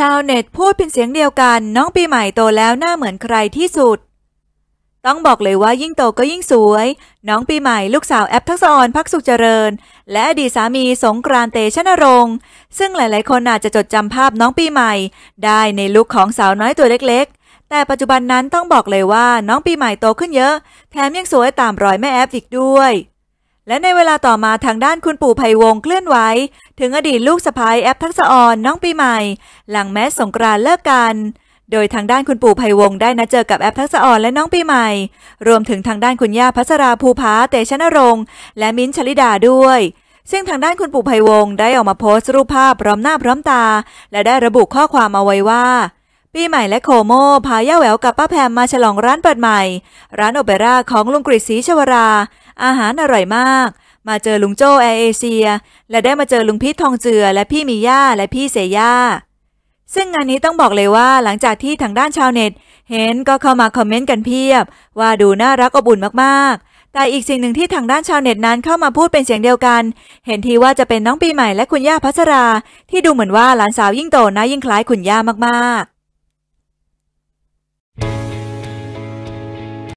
ชาวเน็ตพูดเป็นเสียงเดียวกัน น้องปีใหม่โตแล้วหน้าเหมือนใครที่สุด ต้องบอกเลยว่ายิ่งโตก็ยิ่งสวย น้องปีใหม่ลูกสาวแอปทักษอรพักสุขเจริญ และอดีตสามีสงกรานเตชนรงค์ซึ่งหลายๆคนอาจจะจดจำภาพน้องปีใหม่ ได้ในลุคของสาวน้อยตัวเล็กๆ แต่ปัจจุบันนั้นต้องบอกเลยว่าน้องปีใหม่โตขึ้นเยอะแถมยังสวยตามรอยแม่แอปอีกด้วยและในเวลาต่อมาทางด้านคุณปู่ไพวงเคลื่อนไหวถึงอดีตลูกสะพ้ายแอปทักษออนน้องปีใหม่ หลังแม้สงกรานเลิกกัน โดยทางด้านคุณปู่ไพวงได้นัดเจอกับแอปทักษออนและน้องปีใหม่ รวมถึงทางด้านคุณย่าพัสราภูพาเตชนรงค์ และมิ้นชลิดาด้วย ซึ่งทางด้านคุณปู่ไพวงได้ออกมาโพสต์รูปภาพพร้อมหน้าพร้อมตา และได้ระบุข้อความเอาไว้ว่าปีใหม่และโคโม พาย่าแหววกับป้าแพมมาฉลองร้านเปิดใหม่ ร้านโอเปร่าของลุงกฤษศรีชวรา อาหารอร่อยมาก มาเจอลุงโจ้แอร์เอเชีย และได้มาเจอลุงพีททองเจือและพี่มีย่าและพี่เสย่าซึ่งงานนี้ต้องบอกเลยว่าหลังจากที่ทางด้านชาวเน็ต เห็นก็เข้ามาคอมเมนต์กันเพียบ ว่าดูน่ารักอบอุ่นมากๆ แต่อีกสิ่งหนึ่งที่ทางด้านชาวเน็ตนั้นเข้ามาพูดเป็นเสียงเดียวกัน เห็นทีว่าจะเป็นน้องปีใหม่และคุณย่าพัชรา ที่ดูเหมือนว่าหลานสาวยิ่งโตนะยิ่งคล้ายคุณย่ามากๆ